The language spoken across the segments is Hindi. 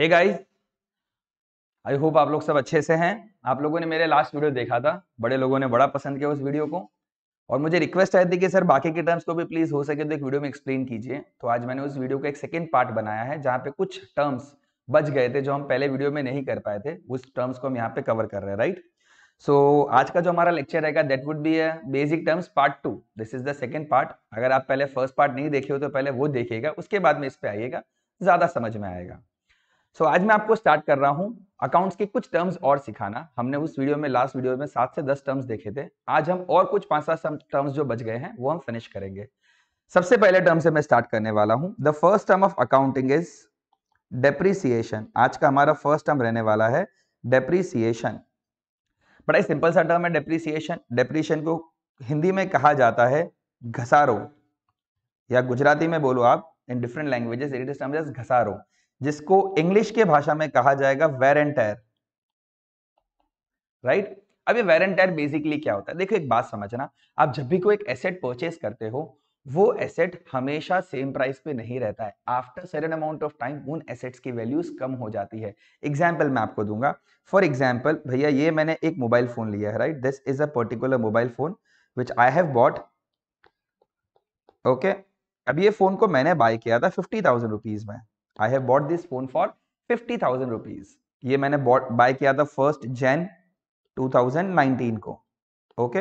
हे गाइस आई होप आप लोग सब अच्छे से हैं आप लोगों ने मेरे लास्ट वीडियो देखा था बड़े लोगों ने बड़ा पसंद किया उस वीडियो को और मुझे रिक्वेस्ट आई थी कि सर बाकी के टर्म्स को भी प्लीज हो सके तो एक वीडियो में एक्सप्लेन कीजिए तो आज मैंने उस वीडियो को एक सेकेंड पार्ट बनाया है जहाँ पे कुछ टर्म्स बच गए थे जो हम पहले वीडियो में नहीं कर पाए थे उस टर्म्स को हम यहाँ पे कवर कर रहे हैं राइट सो so, आज का जो हमारा लेक्चर रहेगा that would be basic terms part two this is the second part अगर आप पहले फर्स्ट पार्ट नहीं देखे हो तो पहले वो देखिएगा उसके बाद में इस पे आइएगा ज्यादा समझ में आएगा सो so, आज मैं आपको स्टार्ट कर रहा हूँ अकाउंट्स के कुछ टर्म्स और सिखाना हमने उस वीडियो में लास्ट वीडियो में सात से दस टर्म्स देखे थे आज हम और कुछ पांच सात टर्म्स जो बच गए हैं वो हम फिनिश करेंगे सबसे पहले टर्म से मैं स्टार्ट करने वाला हूँ the first term of accounting is depreciation आज का हमारा फर्स्ट टर्म रहने वाला है डेप्रिसिएशन बड़ा सिंपल सा टर्म है डेप्रिसिएशन डेप्रिसिएशन को हिंदी में कहा जाता है घसारो या गुजराती में बोलो आप in different languages it is term घसारो जिसको इंग्लिश के भाषा में कहा जाएगा वेर एंड टायर राइट अब ये वेर एंड बेसिकली क्या होता है देखो एक बात समझना आप जब भी कोई एक एसेट परचेस करते हो वो एसेट हमेशा सेम प्राइस पे नहीं रहता है after certain amount of time उन एसेट्स की वैल्यूज कम हो जाती है एग्जाम्पल मैं आपको दूंगा फॉर एग्जाम्पल भैया ये मैंने एक मोबाइल फोन लिया है right this is a particular mobile phone which I have bought okay अब ये फोन को मैंने बाय किया था फिफ्टी थाउजेंड रुपीज में I have bought this phone for fifty thousand rupees ये मैंने बाय किया था फर्स्ट जैन 2019 को ओके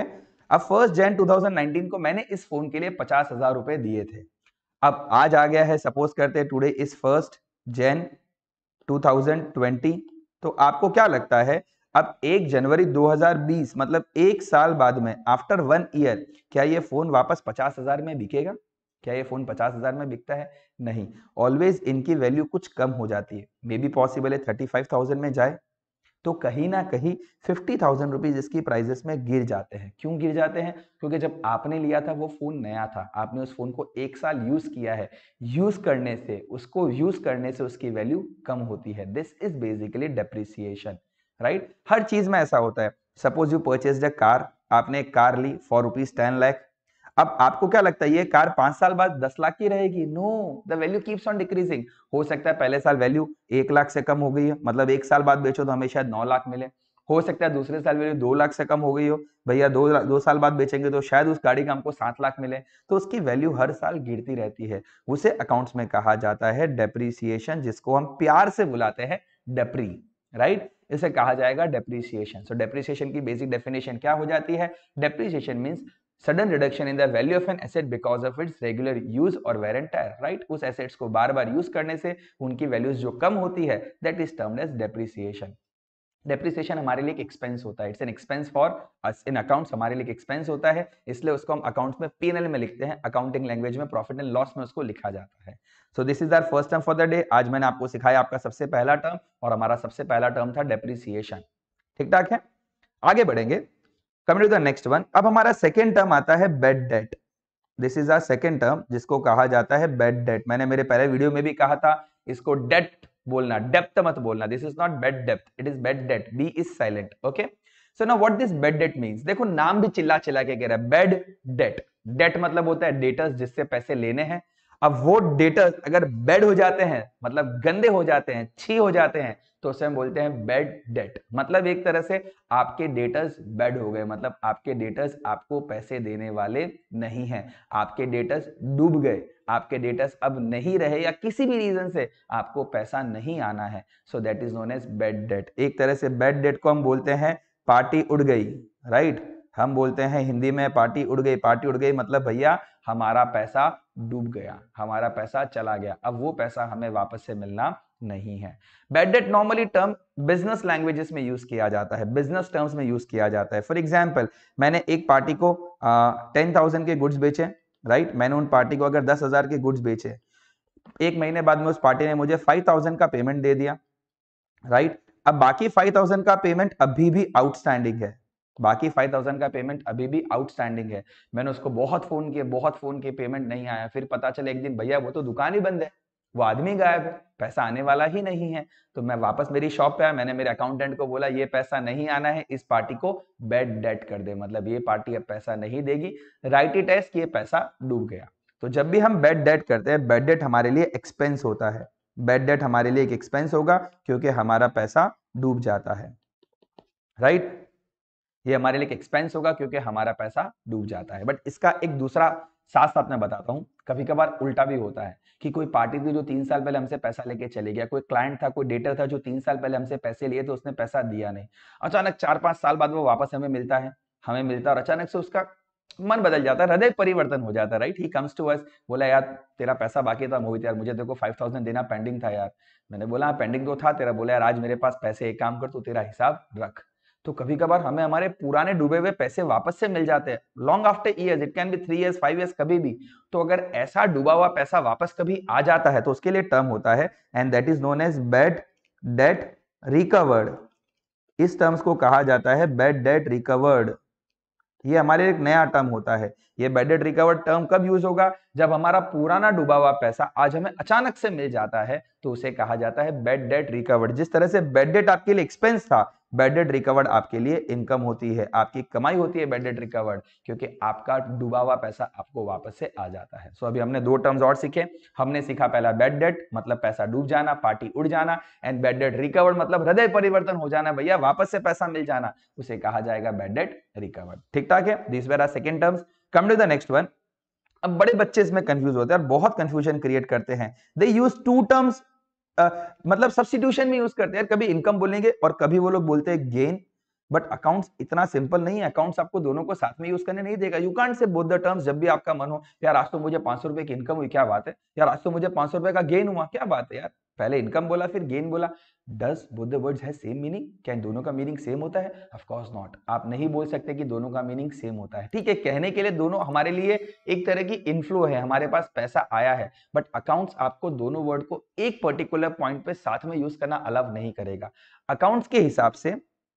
अब फर्स्ट जैन 2019 को मैंने इस फोन के लिए पचास हजार रुपए दिए थे अब आज आ गया है सपोज करते टुडे इस फर्स्ट जैन 2020 तो आपको क्या लगता है अब एक जनवरी 2020 मतलब एक साल बाद में आफ्टर वन ईयर क्या ये फोन वापस पचास हजार में बिकेगा क्या ये फोन पचास हजार में बिकता है नहीं ऑलवेज इनकी वैल्यू कुछ कम हो जाती है मे बी पॉसिबल है थर्टी फाइव थाउजेंड में जाए तो कहीं ना कहीं फिफ्टी थाउजेंड रुपीज इसकी प्राइजेस में गिर जाते हैं क्यों गिर जाते हैं क्योंकि जब आपने लिया था वो फोन नया था आपने उस फोन को एक साल यूज किया है यूज करने से उसको यूज करने से उसकी वैल्यू कम होती है this is basically depreciation right हर चीज में ऐसा होता है suppose you purchase a car आपने एक कार ली फॉर रुपीज टेन लैख अब आपको क्या लगता है ये कार पांच साल बाद दस लाख की रहेगी no the value keeps on decreasing हो सकता है पहले साल वैल्यू एक लाख से कम हो गई है मतलब एक साल बाद बेचो तो हमें शायद नौ लाख मिले हो सकता है दूसरे साल वैल्यू दो लाख से कम हो गई हो भैया दो दो साल बाद बेचेंगे तो शायद उस गाड़ी का हमको सात लाख मिले तो उसकी वैल्यू हर साल गिरती रहती है उसे अकाउंट्स में कहा जाता है डेप्रीसिएशन जिसको हम प्यार से बुलाते हैं डेप्री राइट इसे कहा जाएगा डेप्रीसिएशन सो डेप्रीसिएशन की बेसिक डेफिनेशन क्या हो जाती है depreciation means sudden reduction in the value of an asset because of its regular use और वेर एंड टायर राइट उस एसेट्स को बार बार यूज करने से उनकी वैल्यूज जो कम होती है that is term as depreciation depreciation हमारे लिए एक एक्सपेंस होता है it's an expense for us in accounts हमारे लिए एक्सपेंस होता है इसलिए उसको हम अकाउंट्स में पीएनएल में लिखते हैं अकाउंटिंग लैंग्वेज में प्रॉफिट एंड लॉस में उसको लिखा जाता है so this is our first term for the day आज मैंने आपको सिखाया आपका सबसे पहला टर्म और हमारा सबसे पहला टर्म था डेप्रिसिएशन ठीक ठाक है आगे बढ़ेंगे coming to the next one अब हमारा सेकेंड टर्म आता है bad debt this is our second term जिसको कहा जाता है बेड डेट मैंने मेरे पहले वीडियो में भी कहा था इसको डेट बोलना डेप्थ मत बोलना this is not bad depth it is bad debt B is silent okay so no what this bad debt mean देखो नाम भी चिल्ला चिल्ला के कह रहा है बेड डेट डेट मतलब होता है डेटर्स जिससे पैसे लेने हैं अब वो डेटर्स अगर बेड हो जाते हैं मतलब गंदे हो जाते हैं छी हो जाते हैं तो उसे हम बोलते हैं बेड डेट मतलब एक तरह से आपके डेटर्स बेड हो गए मतलब आपके डेटर्स आपको पैसे देने वाले नहीं हैं आपके डेटर्स डूब गए आपके डेटर्स अब नहीं रहे या किसी भी रीजन से आपको पैसा नहीं आना है so that is known as bad debt एक तरह से बेड डेट को हम बोलते हैं पार्टी उड़ गई राइट right? हम बोलते हैं हिंदी में पार्टी उड़ गई पार्टी उड़ गई मतलब भैया हमारा पैसा डूब गया हमारा पैसा चला गया अब वो पैसा हमें वापस से मिलना नहीं है bad debt normally term business languages में यूज किया जाता है बिजनेस टर्म्स में यूज किया जाता है फॉर एग्जाम्पल मैंने एक पार्टी को टेन थाउजेंड के गुड्स बेचे राइट right? मैंने उन पार्टी को अगर दस हजार के गुड्स बेचे एक महीने बाद में उस पार्टी ने मुझे फाइव थाउजेंड का पेमेंट दे दिया राइट right? अब बाकी फाइव थाउजेंड का पेमेंट अभी भी आउटस्टैंडिंग है बाकी फाइव थाउजेंड का पेमेंट अभी भी आउटस्टैंडिंग है मैंने उसको बहुत फोन किए बहुत फोन किए पेमेंट नहीं आया फिर पता चले एक दिन भैया वो तो दुकान ही बंद है वो आदमी गायब है पैसा आने वाला ही नहीं है तो मैं वापस मेरी शॉप पे आया मैंने मेरे अकाउंटेंट को बोला ये पैसा नहीं आना है इस पार्टी को बेड डेट कर दे मतलब ये पार्टी अब पैसा नहीं देगी राइट इट एस ये पैसा डूब गया तो जब भी हम बेड डेट करते हैं बेड डेट हमारे लिए एक्सपेंस होता है बेड डेट हमारे लिए एक एक्सपेंस होगा क्योंकि हमारा पैसा डूब जाता है राइट ये हमारे लिए एक्सपेंस होगा क्योंकि हमारा पैसा डूब जाता है बट इसका एक दूसरा साथ साथ मैं बताता हूँ कभी कभार उल्टा भी होता है कि कोई पार्टी थी जो तीन साल पहले हमसे पैसा लेके चले गया कोई क्लाइंट था कोई डेटर था जो तीन साल पहले हमसे पैसे लिए थे उसने पैसा दिया नहीं अचानक चार पांच साल बाद वो वापस हमें मिलता है हमें मिलता है और अचानक से उसका मन बदल जाता है हृदय परिवर्तन हो जाता है right he comes to us बोला यार तेरा पैसा बाकी था मोहित यार मुझे देखो फाइव थाउजेंड देना पेंडिंग था यार मैंने बोला पेंडिंग हाँ, तो था तेरा बोला यार आज मेरे पास पैसे एक काम कर तू तेरा हिसाब रख तो कभी कभार हमें हमारे पुराने डूबे हुए पैसे वापस से मिल जाते हैं long after year it can be three year five year कभी भी तो अगर ऐसा डूबा हुआ पैसा वापस कभी आ जाता है तो उसके लिए टर्म होता है and that is known as bad debt recovered इस टर्म्स को कहा जाता है बेड डेट रिकवर्ड ये हमारे एक नया टर्म होता है ये बेडेड रिकवर्ड टर्म कब यूज होगा जब हमारा पुराना डूबा हुआ पैसा आज हमें अचानक से मिल जाता है तो उसे कहा जाता है बेड डेट रिकवर्ड जिस तरह से बेड डेट आपके लिए एक्सपेंस था बेडेड रिकवर्ड आपके लिए इनकम होती है आपकी कमाई होती है बेडेड रिकवर्ड क्योंकि आपका डूबा हुआ पैसा आपको वापस से आ जाता है सो so अभी हमने दो टर्म्स और सीखे हमने सीखा पहला बेड डेट मतलब पैसा डूब जाना पार्टी उड़ जाना एंड बेड डेट रिकवर्ड मतलब हृदय परिवर्तन हो जाना भैया वापस से पैसा मिल जाना उसे कहा जाएगा बेड डेट रिकवर्ड ठीक ठाक है this were our second terms come to the next one अब बड़े बच्चे इसमें कंफ्यूज होते हैं और बहुत कंफ्यूजन क्रिएट करते हैं दे यूज टू टर्म्स मतलब सब्सिट्यूशन भी यूज करते हैं कभी इनकम बोलेंगे और कभी वो लोग बोलते हैं गेन बट अकाउंट्स इतना सिंपल नहीं है अकाउंट्स आपको दोनों को साथ में यूज करने नहीं देगा you can't say both the terms जब भी आपका मन हो यार आज तो मुझे पांच सौ रुपए की इनकम हुई क्या बात है यार आज तो मुझे पांच सौ रुपए का गेन हुआ क्या बात है यार पहले इनकम बोला फिर गेन बोला डज बुद्ध वर्ड्स है सेम मीनिंग क्या दोनों का मीनिंग सेम होता है ऑफ कोर्स नॉट आप नहीं बोल सकते कि दोनों का मीनिंग सेम होता है ठीक है कहने के लिए दोनों हमारे लिए एक तरह की इनफ्लो है हमारे पास पैसा आया है बट अकाउंट्स आपको दोनों वर्ड को एक पर्टिकुलर पॉइंट पे साथ में यूज करना अलाव नहीं करेगा अकाउंट्स के हिसाब से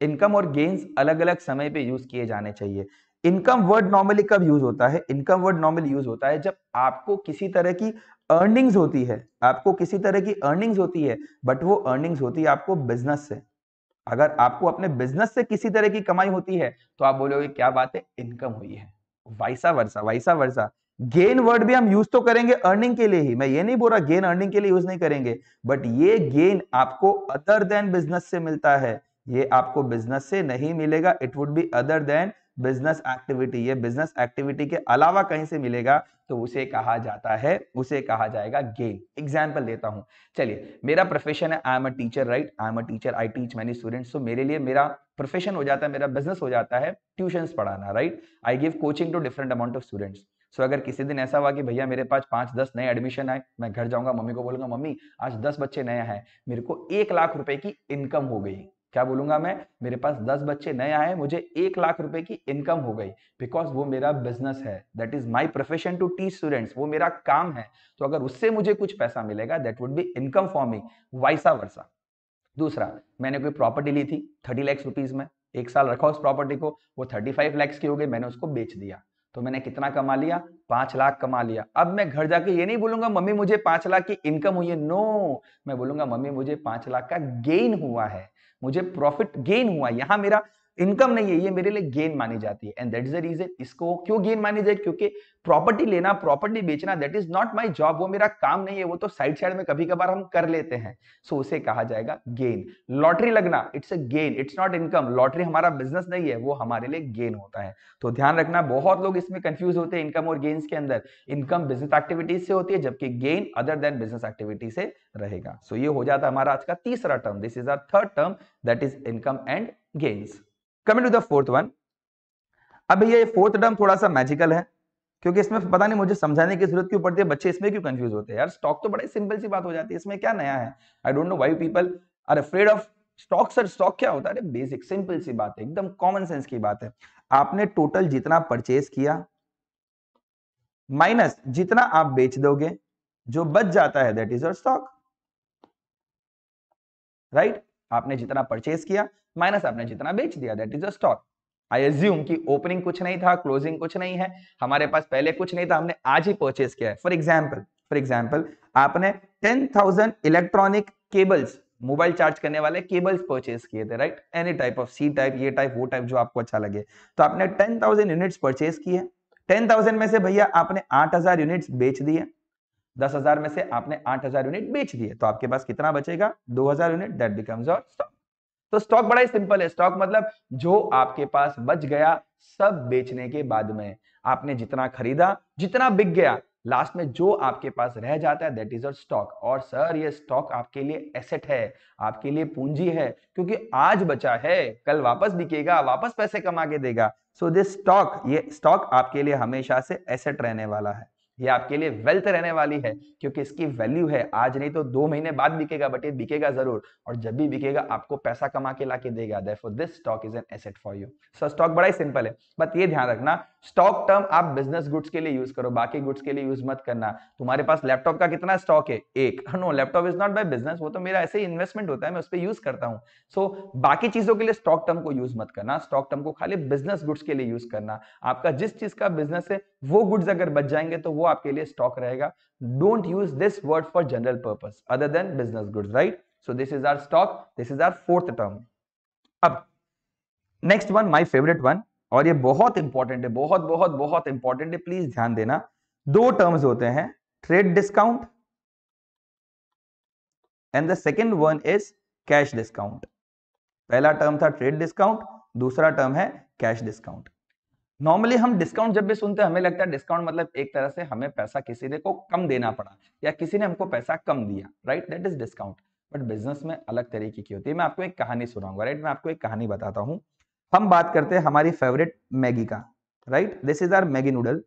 इनकम और गेन्स अलग अलग समय पर यूज किए जाने चाहिए इनकम वर्ड नॉर्मली कब यूज होता है इनकम वर्ड नॉर्मली यूज होता है जब आपको किसी तरह की अर्निंग्स होती है आपको किसी तरह की अर्निंग्स होती है बट वो अर्निंग्स होती है आपको बिजनेस से अगर आपको अपने बिजनेस से किसी तरह की कमाई होती है तो आप बोलोगे क्या बात है इनकम हुई है वाइसा वर्षा वाइसा वर्षा गेन वर्ड भी हम यूज तो करेंगे अर्निंग के लिए ही मैं ये नहीं बोल रहा गेन अर्निंग के लिए यूज नहीं करेंगे बट ये गेन आपको अदर देन बिजनेस से मिलता है ये आपको बिजनेस से नहीं मिलेगा it would be other than business activity ये बिजनेस एक्टिविटी के अलावा कहीं से मिलेगा तो उसे कहा जाता है उसे कहा जाएगा गेन एग्जाम्पल देता हूँ चलिए मेरा प्रोफेशन है I am a teacher right I am a teacher I teach many student so मेरे लिए मेरा प्रोफेशन हो जाता है मेरा बिजनेस हो जाता है ट्यूशन पढ़ाना right I give coaching to different amount of students so अगर किसी दिन ऐसा हुआ कि भैया मेरे पास पांच दस नए एडमिशन आए मैं घर जाऊंगा मम्मी को बोलूंगा मम्मी आज दस बच्चे नए आए मेरे को एक लाख रुपए की इनकम हो गई क्या बोलूंगा मैं मेरे पास दस बच्चे नए आए मुझे एक लाख रुपए की इनकम हो गई बिकॉज वो मेरा बिजनेस है that is my profession to teach students वो मेरा काम है तो अगर उससे मुझे कुछ पैसा मिलेगा that would be income forming vice वर्षा दूसरा मैंने कोई प्रॉपर्टी ली थी थर्टी लैक्स रुपीज में एक साल रखा उस प्रॉपर्टी को वो थर्टी फाइव लैक्स की हो गई मैंने उसको बेच दिया तो मैंने कितना कमा लिया पांच लाख कमा लिया अब मैं घर जाके ये नहीं बोलूंगा मम्मी मुझे पांच लाख की इनकम हुई है नो मैं बोलूंगा मम्मी मुझे पांच लाख का गेन हुआ है मुझे प्रॉफिट गेन हुआ यहां मेरा इनकम नहीं है ये मेरे लिए गेन मानी जाती है and that is the reason इसको क्यों गेन मानी जाए क्योंकि प्रॉपर्टी लेना प्रॉपर्टी बेचना that is not my job वो मेरा काम नहीं है वो तो साइड साइड में कभी कभार हम कर लेते हैं सो so, उसे कहा जाएगा गेन लॉटरी लगना it's a gain it's not income lottery हमारा बिजनेस नहीं है वो हमारे लिए गेन होता है तो ध्यान रखना बहुत लोग इसमें कंफ्यूज होते हैं इनकम और गेन्स के अंदर इनकम बिजनेस एक्टिविटीज से होती है जबकि gain other than business activity से रहेगा सो so, ये हो जाता है हमारा आज का तीसरा term this is our third term that is income and gains coming to the fourth one अब ये फोर्थ टर्म थोड़ा सा मैजिकल है क्योंकि इसमें पता नहीं मुझे समझाने की जरूरत क्यों पड़ती है बच्चे इसमें क्यों कंफ्यूज होते हैं यार स्टॉक तो बड़ी सिंपल सी बात हो जाती है इसमें क्या नया है I don't know why people are afraid of stock sir stock क्या होता है बेसिक सिंपल सी बात है एकदम कॉमन सेंस की बात है आपने टोटल जितना परचेज किया माइनस जितना आप बेच दोगे जो बच जाता है that is your stock right आपने जितना परचेज किया माइनस आपने जितना बेच दिया that is a stock I assume कि ओपनिंग कुछ नहीं था क्लोजिंग कुछ नहीं है हमारे पास पहले कुछ नहीं था हमने आज ही परचेस किया है फॉर एग्जाम्पल फॉर एग्जाम्पल आपने ten thousand electronic cables mobile charge करने वाले केबल्स परचेस किए थे right any type of C type ये टाइप वो टाइप जो आपको अच्छा लगे तो आपने टेन थाउजेंड यूनिट्स परचेस किए टेन थाउजेंड में से भैया आपने आठ हजार यूनिट्स बेच दिए दस हजार में से आपने आठ हजार यूनिट बेच दिए तो आपके पास कितना बचेगा दो हजार unit that becomes our stock तो स्टॉक बड़ा ही सिंपल है स्टॉक मतलब जो आपके पास बच गया सब बेचने के बाद में आपने जितना खरीदा जितना बिक गया लास्ट में जो आपके पास रह जाता है दैट इज अ स्टॉक और सर ये स्टॉक आपके लिए एसेट है आपके लिए पूंजी है क्योंकि आज बचा है कल वापस बिकेगा वापस पैसे कमा के देगा सो दिस स्टॉक ये स्टॉक आपके लिए हमेशा से एसेट रहने वाला है ये आपके लिए वेल्थ रहने वाली है क्योंकि इसकी वैल्यू है आज नहीं तो दो महीने बाद बिकेगा बट ये बिकेगा जरूर और जब भी बिकेगा आपको पैसा कमा के ला के देगा this stock is an asset for you so stock बड़ा ही सिंपल है बट ये ध्यान रखना स्टॉक टर्म आप बिजनेस गुड्स के लिए यूज करो बाकी गुड्स के लिए यूज मत करना तुम्हारे पास लैपटॉप का कितना स्टॉक है एक no laptop is not by business वो तो मेरा ऐसे ही इन्वेस्टमेंट होता है मैं उस पर यूज करता हूँ सो so, बाकी चीजों के लिए स्टॉक टर्म को यूज मत करना स्टॉक टर्म को खाली बिजनेस गुड्स के लिए यूज करना आपका जिस चीज का बिजनेस है वो गुड्स अगर बच जाएंगे तो वो आपके लिए स्टॉक रहेगा don't use this word for general purpose other than business goods right so this is our stock this is our fourth term अब next one my favourite one और ये बहुत इंपॉर्टेंट है बहुत बहुत बहुत इंपॉर्टेंट है प्लीज ध्यान देना दो टर्म्स होते हैं trade discount and the second one is cash discount पहला टर्म था ट्रेड डिस्काउंट दूसरा टर्म है कैश डिस्काउंट नॉर्मली हम डिस्काउंट जब भी सुनते हैं हमें लगता है डिस्काउंट मतलब एक तरह से हमें पैसा किसी ने को कम देना पड़ा या किसी ने हमको पैसा कम दिया right that is discount but business में अलग तरीके की होती है मैं आपको एक कहानी सुनाऊंगा राइट मैं आपको एक कहानी बताता हूँ हम बात करते हैं हमारी फेवरेट मैगी का right this is our Maggi noodle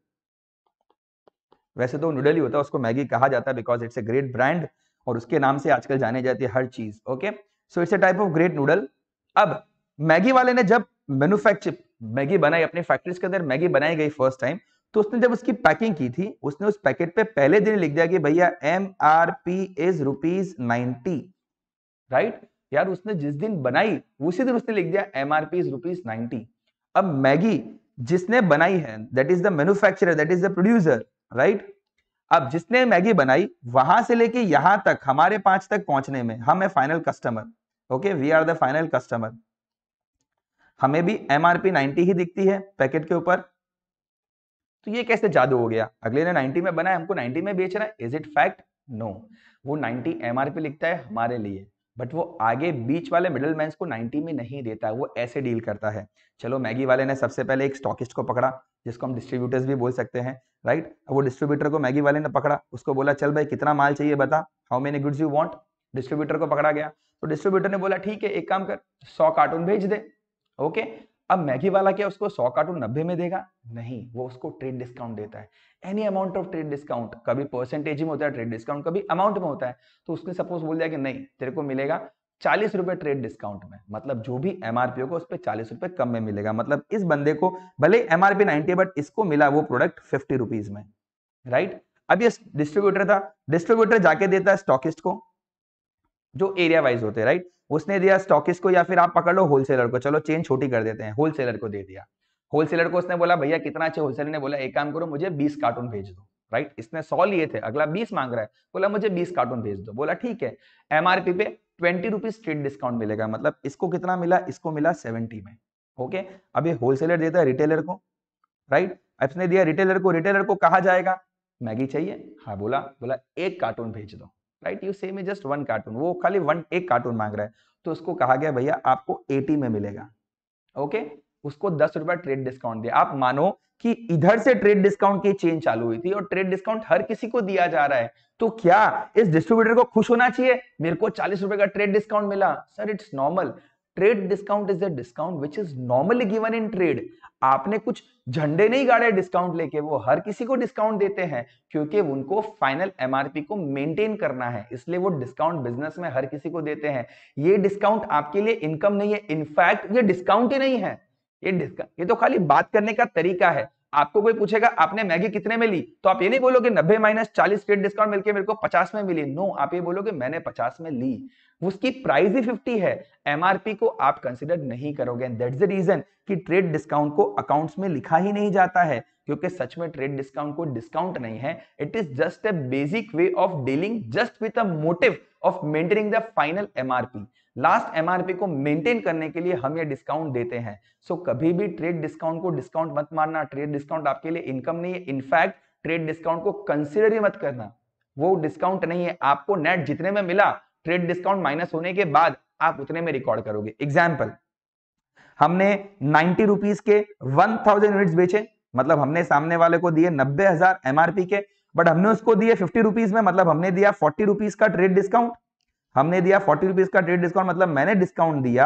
वैसे तो नूडल ही होता है उसको मैगी कहा जाता है because it's a great brand और उसके नाम से आजकल जाने जाती है हर चीज okay so it's a type of great noodle अब मैगी वाले ने जब मैन्युफैक्चर मैगी बनाई अपनी फैक्ट्रीज के अंदर मैगी बनाई गई फर्स्ट टाइम तो उसने जब उसकी पैकिंग की थी उसने उस पैकेट पे पहले दिन लिख दिया कि भैया M R P is rupees ninety right यार उसने जिस दिन बनाई उसी दिन उसने लिख दिया M R P is rupees ninety अब मैगी जिसने बनाई है that is the manufacturer that is the producer right अब जिसने मैगी बनाई वहां से लेके यहां तक हमारे पांच तक पहुंचने में हम है final customer okay we are the final customer हमें भी एम आर पी नाइनटी ही दिखती है पैकेट के ऊपर तो ये कैसे जादू हो गया अगले ने नाइनटी में बनाया हमको नाइनटी में बेच रहा है इज इट फैक्ट नो वो नाइनटी एम आर पी लिखता है हमारे लिए बट वो आगे बीच वाले मिडल मैं को 90 में नहीं देता है वो ऐसे डील करता है चलो मैगी वाले ने सबसे पहले एक स्टॉकिस्ट को पकड़ा जिसको हम डिस्ट्रीब्यूटर्स भी बोल सकते हैं राइट वो डिस्ट्रीब्यूटर को मैगी वाले ने पकड़ा उसको बोला चल भाई कितना माल चाहिए बता how many goods you want distributor को पकड़ा गया तो डिस्ट्रीब्यूटर ने बोला ठीक है एक काम कर सौ कार्टून भेज दे ओके अब मैगी वाला क्या उसको सौ कार्टून नब्बे में देगा नहीं वो उसको ट्रेड डिस्काउंट देता है any amount of trade discount कभी परसेंटेज में होता है ट्रेड डिस्काउंट कभी अमाउंट में होता है तो उसने सपोज बोल दिया कि नहीं तेरे को मिलेगा चालीस रुपए ट्रेड डिस्काउंट में मतलब जो भी एमआरपी होगा उस पर चालीस रुपए कम में मिलेगा मतलब इस बंदे को भले एमआरपी नाइनटी बट इसको मिला वो प्रोडक्ट फिफ्टी रुपीज में राइट अब ये डिस्ट्रीब्यूटर था डिस्ट्रीब्यूटर जाके देता है स्टॉकिस्ट को जो एरिया वाइज होते हैं राइट उसने दिया स्टॉकिस को या फिर आप पकड़ लो होलसेलर को चलो चेन छोटी कर देते हैं होलसेलर को दे दिया होलसेलर को उसने बोला भैया कितना अच्छे होलसेलर ने बोला एक काम करो मुझे बीस कार्टून भेज दो राइट इसने सौ लिए थे अगला बीस मांग रहा है बोला मुझे बीस कार्टून भेज दो बोला ठीक है एमआरपी पे ट्वेंटी रुपीज ट्रेड डिस्काउंट मिलेगा मतलब इसको कितना मिला इसको मिला सेवेंटी में ओके अब ये होलसेलर देता है रिटेलर को राइट इसने दिया रिटेलर को रिटेलर को कहा जाएगा मैगी चाहिए हाँ बोला बोला एक कार्टून भेज दो राइट यू से में जस्ट वन कार्टून वो खाली वन एक कार्टून मांग रहा है तो उसको कहा गया भैया आपको एटी में मिलेगा ओके उसको दस रुपया ट्रेड डिस्काउंट दिया आप मानो कि इधर से ट्रेड डिस्काउंट की चेन चालू हुई थी और ट्रेड डिस्काउंट हर किसी को दिया जा रहा है तो क्या इस डिस्ट्रीब्यूटर को खुश होना चाहिए मेरे को चालीस रुपए का ट्रेड डिस्काउंट मिला sir it's normal trade discount is a discount which is normally given in trade आपने कुछ झंडे नहीं गाड़े डिस्काउंट लेके वो हर किसी को डिस्काउंट देते हैं क्योंकि उनको फाइनल एमआरपी को मेंटेन करना है इसलिए वो डिस्काउंट बिजनेस में हर किसी को देते हैं ये डिस्काउंट आपके लिए इनकम नहीं है इनफैक्ट ये डिस्काउंट ही नहीं है ये डिस्काउंट ये तो खाली बात करने का तरीका है आपको कोई पूछेगा आपने मैगी कितने में ली तो आप ये नहीं बोलोगे नब्बे माइनस चालीस रेट डिस्काउंट मिलकर मेरे को पचास में मिली नो आप ये बोलोगे मैंने पचास में ली उसकी प्राइस ही फिफ्टी है एमआरपी को आप कंसिडर नहीं करोगे एंड दैट्स द रीजन कि ट्रेड डिस्काउंट को अकाउंट्स में लिखा ही नहीं जाता है क्योंकि सच में ट्रेड डिस्काउंट को डिस्काउंट नहीं है it is just a basic way of dealing just with a motive of maintaining the final MRP last MRP को मेंटेन करने के लिए हम ये डिस्काउंट देते हैं सो so, कभी भी ट्रेड डिस्काउंट को डिस्काउंट मत मारना ट्रेड डिस्काउंट आपके लिए इनकम नहीं है इनफैक्ट ट्रेड डिस्काउंट को कंसिडर ही मत करना वो डिस्काउंट नहीं है आपको नेट जितने में मिला ट्रेड डिस्काउंट माइनस होने के बाद आप उतने में रिकॉर्ड करोगे एग्जाम्पल हमने नाइन्टी रुपीज के वन थाउजेंड यूनिट बेचे मतलब हमने सामने वाले को दिए नब्बे हजार एमआरपी के बट हमने उसको दिए फिफ्टी रुपीज में मतलब हमने दिया फोर्टी रुपीज का ट्रेड डिस्काउंट हमने दिया फोर्टी रुपीज का ट्रेड डिस्काउंट मतलब मैंने डिस्काउंट दिया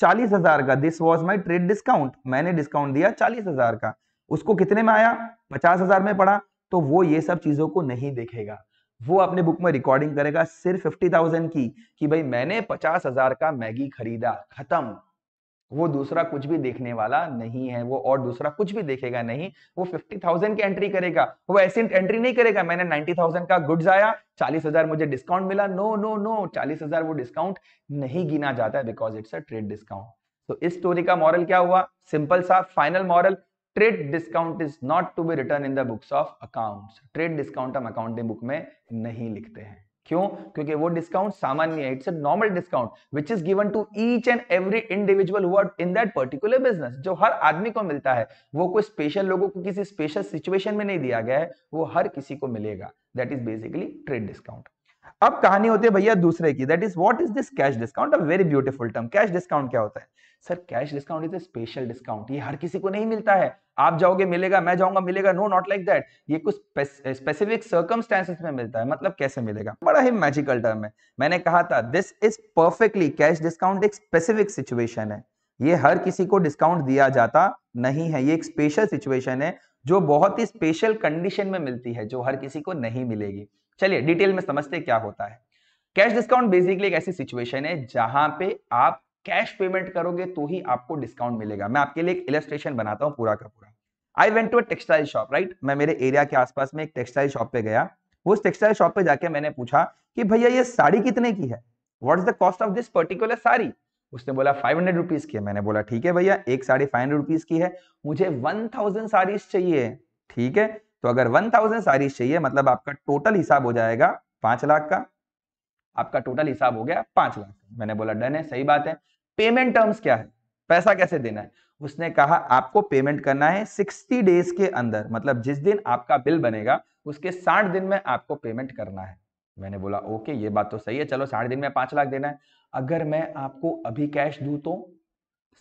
चालीस हजार का this was my trade discount मैंने डिस्काउंट दिया चालीस हजार का उसको कितने में आया पचास हजार में पड़ा तो वो ये सब चीजों को नहीं देखेगा वो अपने बुक में रिकॉर्डिंग करेगा सिर्फ फिफ्टी थाउजेंड की कि भाई मैंने पचास हजार का मैगी खरीदा खत्म वो दूसरा कुछ भी देखने वाला नहीं है वो और दूसरा कुछ भी देखेगा नहीं वो फिफ्टी थाउजेंड की एंट्री करेगा वो ऐसी एंट्री नहीं करेगा मैंने नाइन्टी थाउजेंड का गुड्स आया चालीस हजार मुझे डिस्काउंट मिला नो नो नो चालीस हजार वो डिस्काउंट नहीं गिना जाता है because it's a trade discount तो इस स्टोरी का मॉरल क्या हुआ सिंपल सा final moral trade discount is not to be written in the books of account trade discount हम अकाउंटिंग बुक में नहीं लिखते हैं क्यों क्योंकि वो डिस्काउंट सामान्य है it's a normal discount which is given to each and every individual हुआ इन दैट पर्टिकुलर बिजनेस जो हर आदमी को मिलता है वो कोई स्पेशल लोगों को किसी स्पेशल सिचुएशन में नहीं दिया गया है वो हर किसी को मिलेगा that is basically trade discount अब कहानी होती है भैया दूसरे की that is what is this cash discount a very beautiful term cash discount क्या होता है sir cash discount is special discount ये हर किसी को नहीं मिलता है आप जाओगे मिलेगा मैं जाऊंगा मिलेगा नो नॉट लाइक दैट ये कुछ स्पेसिफिक सर्कमस्टेंसेस eh, में मिलता है मतलब कैसे मिलेगा बड़ा ही मैजिकल टर्म है मैंने कहा था this is perfectly cash discount एक स्पेसिफिक सिचुएशन है ये हर किसी को डिस्काउंट दिया जाता नहीं है ये एक स्पेशल सिचुएशन है जो बहुत ही स्पेशल कंडीशन में मिलती है जो हर किसी को नहीं मिलेगी चलिए डिटेल में समझते क्या होता है कैश डिस्काउंट बेसिकली एक ऐसी सिचुएशन है जहां पे आप कैश पेमेंट करोगे तो ही आपको डिस्काउंट मिलेगा मैं आपके लिए एक इलेस्ट्रेशन बनाता हूँ पूरा का पूरा I went to a textile shop right मैं मेरे एरिया के आसपास में एक टेक्सटाइल शॉप पे गया उस टेक्सटाइल शॉप पे जाके मैंने पूछा कि भैया ये साड़ी कितने की है what is the cost of this particular sari उसने बोला फाइव हंड्रेड रुपीज की है मैंने बोला ठीक है भैया एक साड़ी फाइव हंड्रेड रुपीज की है मुझे वन थाउजेंड साड़ीज चाहिए ठीक है तो अगर वन थाउजेंड सारी चाहिए मतलब आपका टोटल हिसाब हो जाएगा पांच लाख का आपका टोटल हिसाब हो गया पांच लाख मैंने बोला डन है सही बात है पेमेंट टर्म्स क्या है पैसा कैसे देना है उसने कहा आपको पेमेंट करना है सिक्सटी डेज के अंदर मतलब जिस दिन आपका बिल बनेगा उसके साठ दिन में आपको पेमेंट करना है मैंने बोला ओके ये बात तो सही है चलो साठ दिन में पांच लाख देना है अगर मैं आपको अभी कैश दू तो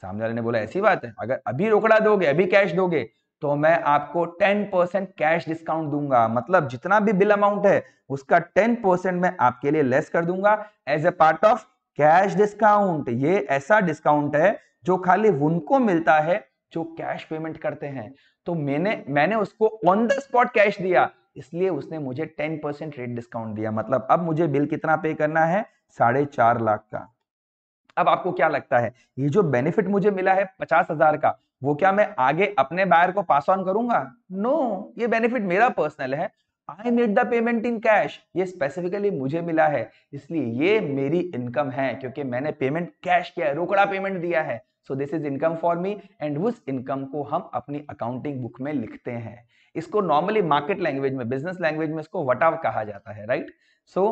सामने वाले ने बोला ऐसी बात है अगर अभी रोकड़ा दोगे अभी कैश दोगे तो मैं आपको 10 परसेंट कैश डिस्काउंट दूंगा मतलब जितना भी बिल अमाउंट है उसका 10 परसेंट मैं आपके लिए लेस कर दूंगा as a part of cash discount ये ऐसा डिस्काउंट है जो खाली उनको मिलता है जो कैश पेमेंट करते हैं तो मैंने मैंने उसको ऑन द स्पॉट कैश दिया इसलिए उसने मुझे टेन परसेंट रेट डिस्काउंट दिया मतलब अब मुझे बिल कितना पे करना है साढ़े चार लाख का अब आपको क्या लगता है ये जो बेनिफिट मुझे मिला है पचास हजार का वो क्या मैं आगे अपने बायर को पास ऑन करूंगा नो no, ये बेनिफिट मेरा पर्सनल है I need the payment in cash ये स्पेसिफिकली मुझे मिला है इसलिए ये मेरी इनकम है क्योंकि मैंने पेमेंट कैश किया है रोकड़ा पेमेंट दिया है so this is income for me and उस इनकम को हम अपनी अकाउंटिंग बुक में लिखते हैं इसको नॉर्मली मार्केट लैंग्वेज में बिजनेस लैंग्वेज में इसको वटाव कहा जाता है right so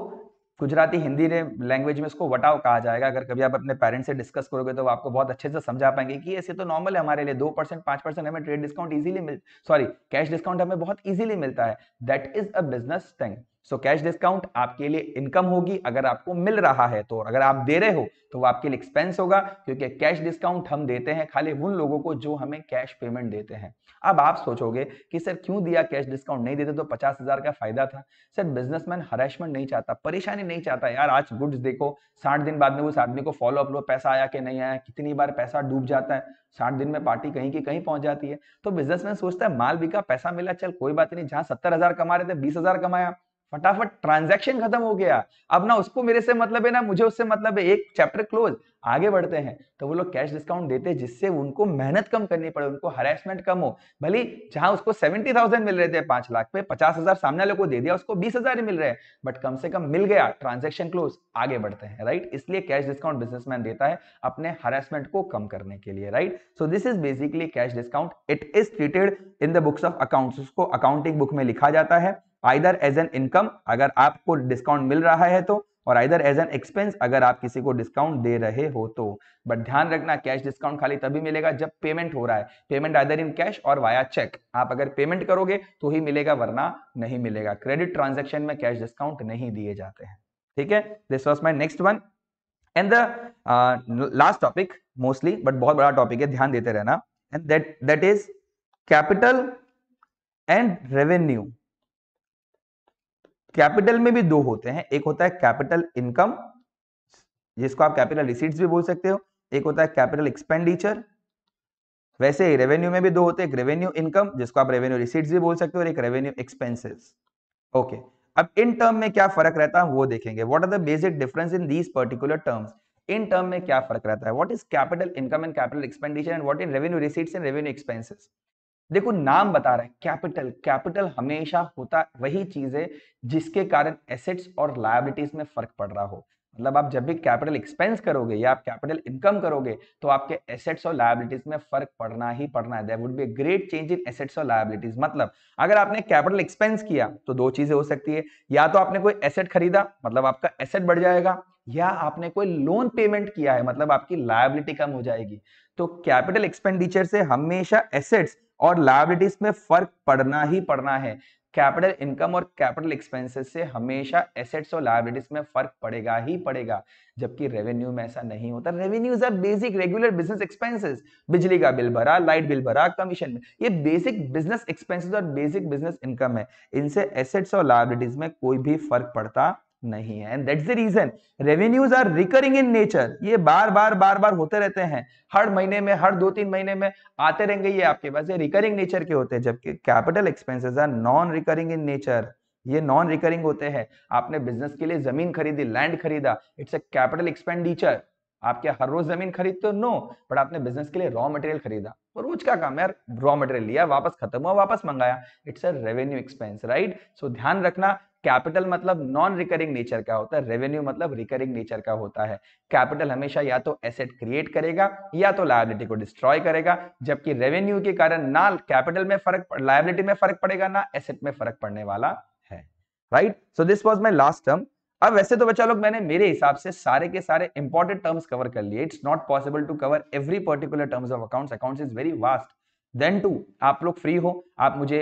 Gujarati Hindi language में इसको वटाव कहा जाएगा अगर कभी आप अपने पेरेंट्स से डिस्कस करोगे तो आपको बहुत अच्छे से समझा पाएंगे कि ऐसे तो नॉर्मल है हमारे लिए दो परसेंट पांच परसेंट हमें ट्रेड डिस्काउंट इजीली मिल सॉरी कैश डिस्काउंट हमें बहुत इजीली मिलता है that is a business thing so cash discount आपके लिए इनकम होगी अगर आपको मिल रहा है तो अगर आप दे रहे हो तो वो आपके लिए एक्सपेंस होगा क्योंकि कैश डिस्काउंट हम देते हैं खाली उन लोगों को जो हमें कैश पेमेंट देते हैं अब आप सोचोगे कि सर क्यों दिया कैश डिस्काउंट नहीं देते तो पचास हजार का फायदा था सर बिजनेसमैन हरेशमेंट नहीं चाहता परेशानी नहीं चाहता यार आज गुड्स देखो साठ दिन बाद में उस आदमी को फॉलो अप लो पैसा आया कि नहीं आया कितनी बार पैसा डूब जाता है साठ दिन में पार्टी कहीं की कहीं पहुंच जाती है तो बिजनेसमैन सोचता है माल बिका पैसा मिला चल कोई बात नहीं जहां सत्तर हजार कमा रहे थे बीस हजार कमाया फटाफट ट्रांजैक्शन खत्म हो गया अब ना उसको मेरे से मतलब है ना मुझे उससे मतलब है एक चैप्टर क्लोज आगे बढ़ते हैं तो वो लोग कैश डिस्काउंट देते हैं जिससे उनको मेहनत कम करनी पड़े उनको हरेसमेंट कम हो भले जहां उसको सेवेंटी थाउजेंड मिल रहे थे पांच लाख पे पचास हजार सामने वाले को दे दिया उसको बीस हजार ही मिल रहे हैं बट कम से कम मिल गया ट्रांजेक्शन क्लोज आगे बढ़ते हैं राइट इसलिए कैश डिस्काउंट बिजनेसमैन देता है अपने हरेसमेंट को कम करने के लिए right so this is basically cash discount it is treated in the books of account उसको अकाउंटिंग बुक में लिखा जाता है आइदर एज एन इनकम अगर आपको डिस्काउंट मिल रहा है तो और आइदर एज एन एक्सपेंस अगर आप किसी को डिस्काउंट दे रहे हो तो बट ध्यान रखना कैश डिस्काउंट खाली तभी मिलेगा जब पेमेंट हो रहा है पेमेंट आइदर इन कैश और वाया चेक आप अगर पेमेंट करोगे तो ही मिलेगा वरना नहीं मिलेगा क्रेडिट ट्रांजेक्शन में कैश डिस्काउंट नहीं दिए जाते हैं ठीक है this was my next one and the last topic mostly but बहुत बड़ा टॉपिक है ध्यान देते रहना and that that is capital and revenue capital में भी दो होते हैं एक होता है कैपिटल इनकम जिसको आप कैपिटल रिसीट्स भी बोल सकते हो एक होता है कैपिटल एक्सपेंडिचर वैसे ही रेवेन्यू में भी दो होते हैं एक रेवेन्यू इनकम जिसको आप रेवेन्यू रिसीट्स भी बोल सकते हो और एक रेवेन्यू एक्सपेंसेस ओके अब इन टर्म में क्या फर्क रहता है वो देखेंगे what are the basic difference in these particular terms इन टर्म में क्या फर्क रहता है what is capital income and capital expenditure and what in revenue receipts and revenue expenses देखो नाम बता रहा है कैपिटल कैपिटल हमेशा होता वही चीज है जिसके कारण एसेट्स और लाइबिलिटीज में फर्क पड़ रहा हो मतलब आप जब भी कैपिटल एक्सपेंस करोगे या आप कैपिटल इनकम करोगे तो आपके एसेट्स और लाइबिलिटीज में फर्क पड़ना ही पड़ना है would be great change in assets और लाइबिलिटीज मतलब अगर आपने कैपिटल एक्सपेंस किया तो दो चीजें हो सकती है या तो आपने कोई एसेट खरीदा मतलब आपका एसेट बढ़ जाएगा या आपने कोई लोन पेमेंट किया है मतलब आपकी लाइबिलिटी कम हो जाएगी तो कैपिटल एक्सपेंडिचर से हमेशा एसेट्स और लाइबिलिटीज में फर्क पड़ना ही पड़ना है कैपिटल इनकम और कैपिटल एक्सपेंसेस से हमेशा एसेट्स और लाइबिलिटीज में फर्क पड़ेगा ही पड़ेगा जबकि रेवेन्यू में ऐसा नहीं होता revenue is a basic regular business expenses बिजली का बिल भरा लाइट बिल भरा कमीशन ये बेसिक बिजनेस एक्सपेंसेस और बेसिक बिजनेस इनकम है इनसे एसेट्स और लाइबिलिटीज में कोई भी फर्क पड़ता नहीं है and that's the reason revenues are recurring in nature ये बार बार बार बार होते रहते हैं हर महीने में हर दो तीन महीने में आते रहेंगे ये आपके पास ये रिकरिंग नेचर के होते हैं जबकि capital expenses are non recurring in nature ये नॉन रिकरिंग होते हैं आपने बिजनेस के लिए जमीन खरीदी लैंड खरीदा इट्स अ कैपिटल एक्सपेंडिचर आप क्या हर रोज जमीन खरीदते हो नो बट आपने बिजनेस के लिए रॉ मटेरियल खरीदा और रोज का काम यार रॉ मटेरियल लिया वापस खत्म हुआ वापस मंगाया it's a revenue expense right so ध्यान रखना कैपिटल मतलब नॉन रिकरिंग नेचर का होता है रेवेन्यू मतलब रिकरिंग नेचर का होता है कैपिटल हमेशा या तो एसेट क्रिएट करेगा या तो लाइबिलिटी को डिस्ट्रॉय करेगा जबकि रेवेन्यू के कारण ना कैपिटल में फर्क लाइबिलिटी में फर्क पड़ेगा ना एसेट में फर्क पड़ने वाला है right so this was my last term अब वैसे तो बच्चा लोग मैंने मेरे हिसाब से सारे के सारे इंपॉर्टेंट टर्म्स कवर कर लिए it's not possible to cover every particular terms of accounts accounts is very vast then to आप लोग फ्री हो आप मुझे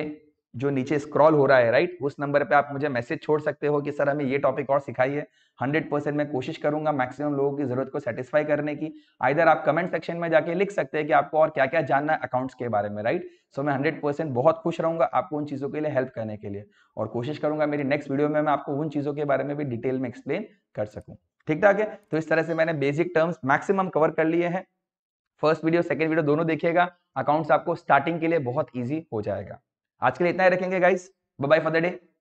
जो नीचे स्क्रॉल हो रहा है राइट उस नंबर पे आप मुझे मैसेज छोड़ सकते हो कि सर हमें ये टॉपिक और सिखाइए 100 परसेंट मैं कोशिश करूंगा मैक्सिमम लोगों की जरूरत को सेटिस्फाई करने की आइधर आप कमेंट सेक्शन में जाके लिख सकते हैं कि आपको और क्या क्या जानना है अकाउंट्स के बारे में राइट सो मैं हंड्रेड परसेंट बहुत खुश रहूंगा आपको उन चीज़ों के लिए हेल्प करने के लिए और कोशिश करूंगा मेरी नेक्स्ट वीडियो में मैं आपको उन चीज़ों के बारे में भी डिटेल में एक्सप्लेन कर सकूँ ठीक ठाक है तो इस तरह से मैंने बेसिक टर्म्स मैक्सिमम कवर कर लिए हैं फर्स्ट वीडियो सेकेंड वीडियो दोनों देखिएगा अकाउंट्स आपको स्टार्टिंग के लिए बहुत ईजी हो जाएगा आज के लिए इतना ही रखेंगे guys bye for the day